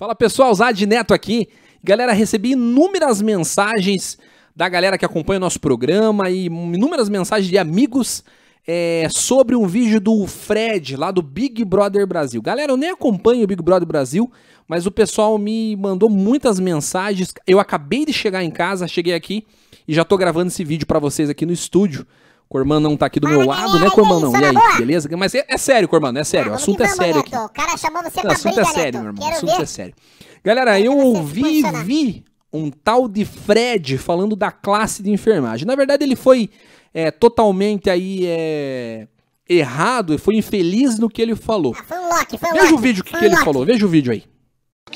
Fala pessoal, Zad Neto aqui. Galera, recebi inúmeras mensagens da galera que acompanha o nosso programa e inúmeras mensagens de amigos é, sobre um vídeo do Fred, lá do Big Brother Brasil. Galera, eu nem acompanho o Big Brother Brasil, mas o pessoal me mandou muitas mensagens. Eu acabei de chegar em casa, cheguei aqui e já tô gravando esse vídeo para vocês aqui no estúdio. Corman não tá aqui do Fala, meu lado, né, Cormanão? E aí, boa. beleza? Mas é, é, sério, Cormano, é sério. O assunto é sério aqui. O cara chamou você pra assunto é briga, é sério, meu irmão. O assunto é ver. é sério. Galera, é eu ouvi e vi um tal de Fred falando da classe de enfermagem. Na verdade, ele foi é, totalmente aí é, errado e foi infeliz no que ele falou. Ah, foi um lock, foi um Veja lock, o vídeo que, um que ele falou, veja o vídeo aí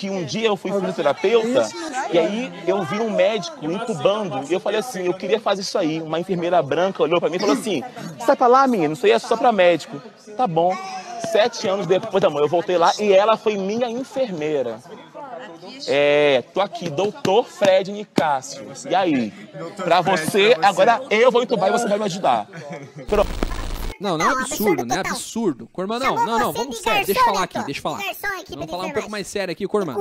que um dia eu fui fisioterapeuta e aí eu vi um médico incubando. E eu falei assim, eu queria fazer isso aí. Uma enfermeira branca olhou para mim e falou assim, sai tá para lá, menino, isso aí é só para médico. Tá bom. Sete anos depois, da mãe eu voltei lá e ela foi minha enfermeira. É, tô aqui, doutor Fred Nicásio. E aí? Para você, agora eu vou entubar e você vai me ajudar. Pronto. Não, não é absurdo, né? Absurdo. É Cormã, não, não, não, assim vamos sério. Deixa eu falar aqui, deixa eu falar. Vamos falar um pouco mais sério aqui, Cormã.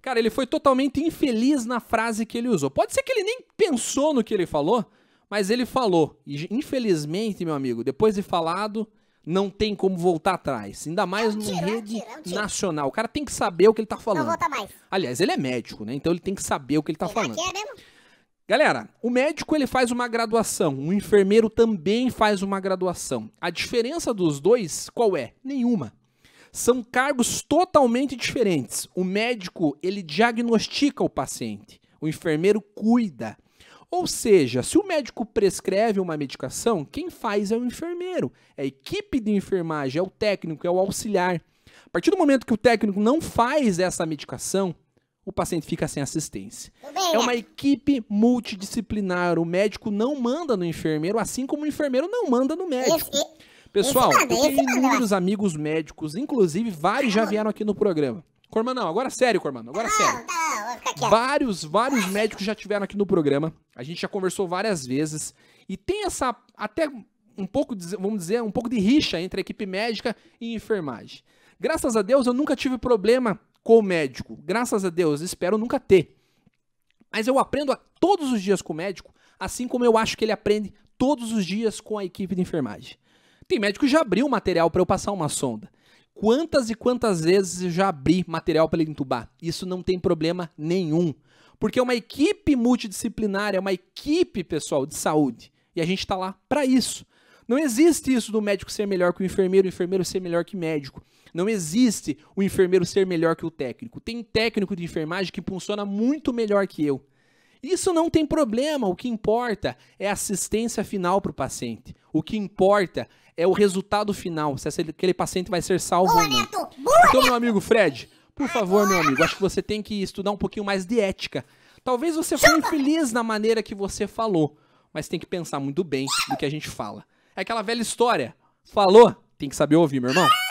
Cara, ele foi totalmente infeliz na frase que ele usou. Pode ser que ele nem pensou no que ele falou, mas ele falou. E infelizmente, meu amigo, depois de falado, não tem como voltar atrás. Ainda mais é um tiro, no rede é um tiro, é um nacional. O cara tem que saber o que ele tá falando. Não volta mais. Aliás, ele é médico, né? Então ele tem que saber o que ele tá Será é falando. Que é mesmo? Galera, o médico ele faz uma graduação, o enfermeiro também faz uma graduação. A diferença dos dois qual é? Nenhuma. São cargos totalmente diferentes. O médico ele diagnostica o paciente, o enfermeiro cuida. Ou seja, se o médico prescreve uma medicação, quem faz é o enfermeiro. É a equipe de enfermagem, é o técnico, é o auxiliar. A partir do momento que o técnico não faz essa medicação, o paciente fica sem assistência. É uma equipe multidisciplinar. O médico não manda no enfermeiro, assim como o enfermeiro não manda no médico. Pessoal, eu tenho inúmeros amigos médicos, inclusive vários já ah. vieram aqui no programa. Cormanão, agora sério, Cormanão, agora ah, sério. Tá, vários, vários médicos já tiveram aqui no programa. A gente já conversou várias vezes. E tem essa, até um pouco, vamos dizer, um pouco de rixa entre a equipe médica e enfermagem. Graças a Deus eu nunca tive problema com o médico. Graças a Deus, espero nunca ter. Mas eu aprendo todos os dias com o médico, assim como eu acho que ele aprende todos os dias com a equipe de enfermagem. Tem médico que já abriu material para eu passar uma sonda. Quantas e quantas vezes eu já abri material para ele entubar? Isso não tem problema nenhum. Porque é uma equipe multidisciplinar, é uma equipe, pessoal, de saúde. E a gente está lá para isso. Não existe isso do médico ser melhor que o enfermeiro, o enfermeiro ser melhor que o médico. Não existe o enfermeiro ser melhor que o técnico. Tem técnico de enfermagem que funciona muito melhor que eu. Isso não tem problema, o que importa é a assistência final para o paciente. O que importa é o resultado final, se aquele paciente vai ser salvo ou não. Neto. Boa, então, meu amigo Fred, por favor, meu amigo, acho que você tem que estudar um pouquinho mais de ética. Talvez você foi infeliz na maneira que você falou, mas tem que pensar muito bem no que a gente fala. É aquela velha história. Falou, tem que saber ouvir, meu irmão.